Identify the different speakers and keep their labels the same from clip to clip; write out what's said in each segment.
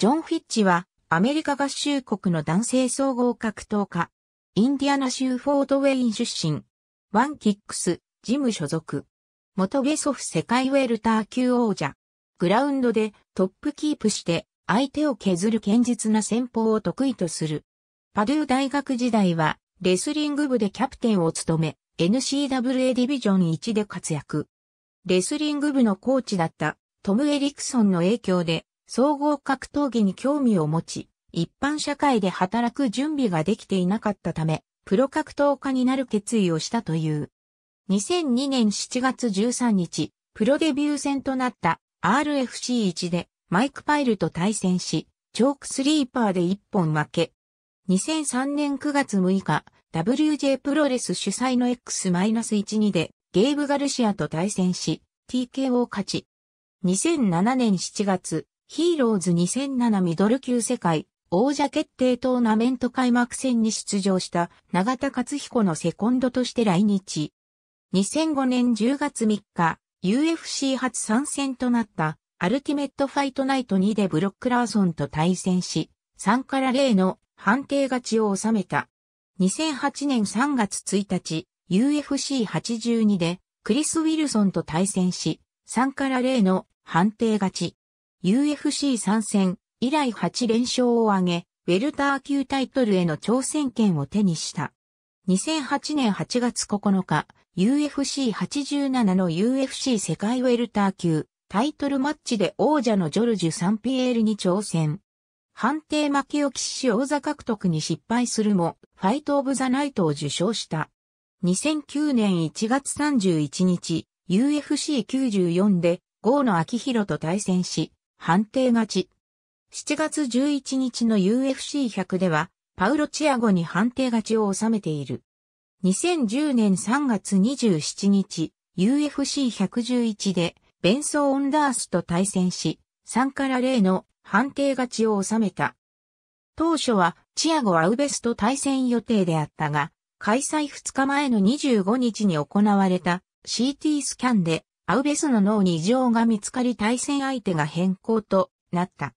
Speaker 1: ジョン・フィッチは、アメリカ合衆国の男性総合格闘家。インディアナ州フォードウェイン出身。ワンキックス、ジム所属。元ゲソフ世界ウェルター級王者。グラウンドでトップキープして相手を削る堅実な戦法を得意とする。パドゥ大学時代はレスリング部でキャプテンを務め n c w a ディビジョン1で活躍。レスリング部のコーチだったトム・エリクソンの影響で総合格闘技に興味を持ち、一般社会で働く準備ができていなかったため、プロ格闘家になる決意をしたという。2002年7月13日、プロデビュー戦となった RFC1 でマイクパイルと対戦し、チョークスリーパーで一本負け。2003年9月6日、WJ プロレス主催の X-12 でゲーブ・ガルシアと対戦し、TK を勝ち。2007年7月、ヒーローズ2007ミドル級世界王者決定トーナメント開幕戦に出場した永田勝彦のセコンドとして来日。2005年10月3日、UFC 初参戦となったアルティメットファイトナイト2でブロックラーソンと対戦し、3から0の判定勝ちを収めた。2008年3月1日、UFC82 でクリス・ウィルソンと対戦し、3から0の判定勝ち。UFC 参戦以来8連勝を挙げ、ウェルター級タイトルへの挑戦権を手にした。2008年8月9日、UFC87 の UFC 世界ウェルター級タイトルマッチで王者のジョルジュ・サンピエールに挑戦。判定負けを喫し王座獲得に失敗するも、ファイト・オブ・ザ・ナイトを受賞した。2009年1月31日、UFC94 で、郷野明広と対戦し、判定勝ち。7月11日の UFC100 では、パウロ・チアゴに判定勝ちを収めている。2010年3月27日、UFC111 で、ベンソー・オンダースと対戦し、3から0の判定勝ちを収めた。当初は、チアゴ・アウベスと対戦予定であったが、開催2日前の25日に行われた CT スキャンでアウベスの脳に異常が見つかり対戦相手が変更となった。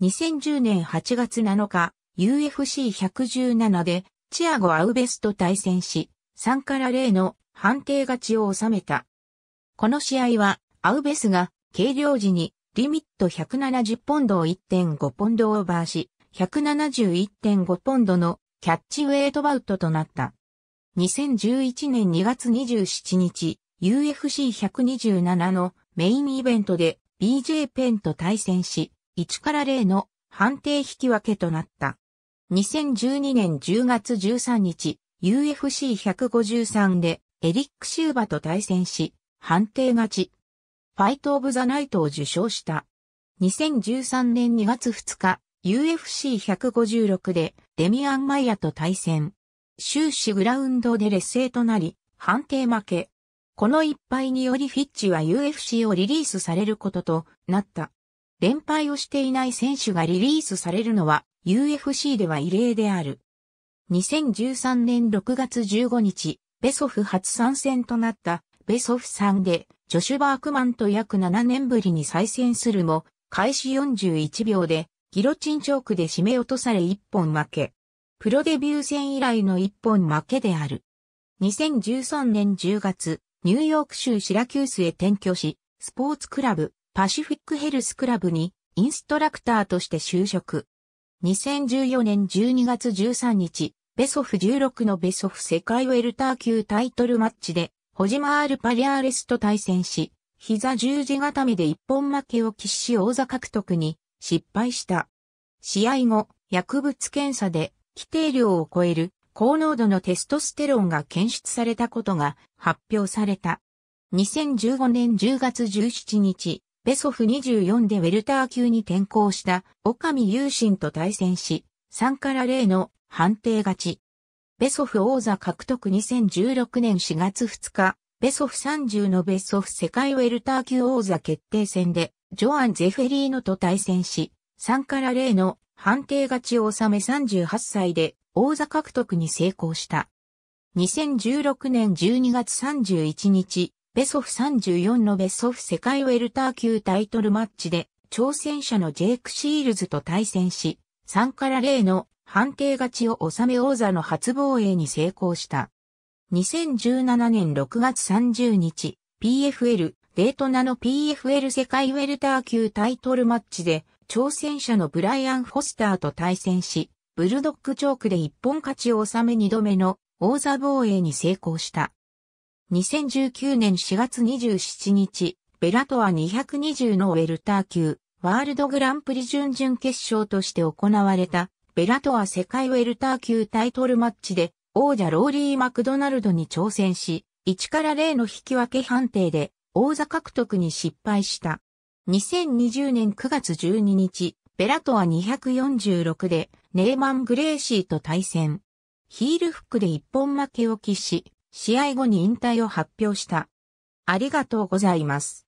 Speaker 1: 2010年8月7日、UFC117 でチアゴ・アウベスと対戦し、3から0の判定勝ちを収めた。この試合は、アウベスが軽量時にリミット170ポンドを1.5ポンドオーバーし、171.5ポンドのキャッチウェイトバウトとなった。2011年2月27日、UFC127 のメインイベントで BJ ペンと対戦し、1から0の判定引き分けとなった。2012年10月13日、UFC153 でエリック・シューバと対戦し、判定勝ち。ファイト・オブ・ザ・ナイトを受賞した。2013年2月2日、UFC156 でデミアン・マイヤと対戦。終始グラウンドで劣勢となり、判定負け。この一敗によりフィッチは UFC をリリースされることとなった。連敗をしていない選手がリリースされるのは UFC では異例である。2013年6月15日、ベソフ初参戦となったベソフ3でジョシュ・バークマンと約7年ぶりに再戦するも、開始41秒でギロチンチョークで締め落とされ1本負け。プロデビュー戦以来の1本負けである。2013年10月、ニューヨーク州シラキュースへ転居し、スポーツクラブ、パシフィックヘルスクラブにインストラクターとして就職。2014年12月13日、ベソフ16のベソフ世界ウェルター級タイトルマッチで、ホジマール・パリアーレスと対戦し、膝十字固めで一本負けを喫し王座獲得に失敗した。試合後、薬物検査で規定量を超える高濃度のテストステロンが検出されたことが発表された。2015年10月17日、ベソフ24でウェルター級に転向したユーシンと対戦し、3から0の判定勝ち。ベソフ王座獲得2016年4月2日、ベソフ30のベソフ世界ウェルター級王座決定戦で、ジョアン・ゼフェリーノと対戦し、3から0の判定勝ちを収め38歳で王座獲得に成功した。2016年12月31日、ベソフ34のベソフ世界ウェルター級タイトルマッチで、挑戦者のジェイク・シールズと対戦し、3から0の判定勝ちを収め王座の初防衛に成功した。2017年6月30日、PFL、デートナの PFL 世界ウェルター級タイトルマッチで、挑戦者のブライアン・フォスターと対戦し、ブルドックチョークで一本勝ちを収め二度目の王座防衛に成功した。2019年4月27日、ベラトア220のウェルター級、ワールドグランプリ準々決勝として行われた、ベラトア世界ウェルター級タイトルマッチで、王者ローリー・マクドナルドに挑戦し、1から0の引き分け判定で、王座獲得に失敗した。2020年9月12日、ベラトア246で、ネーマン・グレーシーと対戦。ヒールフックで一本負けを喫し、試合後に引退を発表した。ありがとうございます。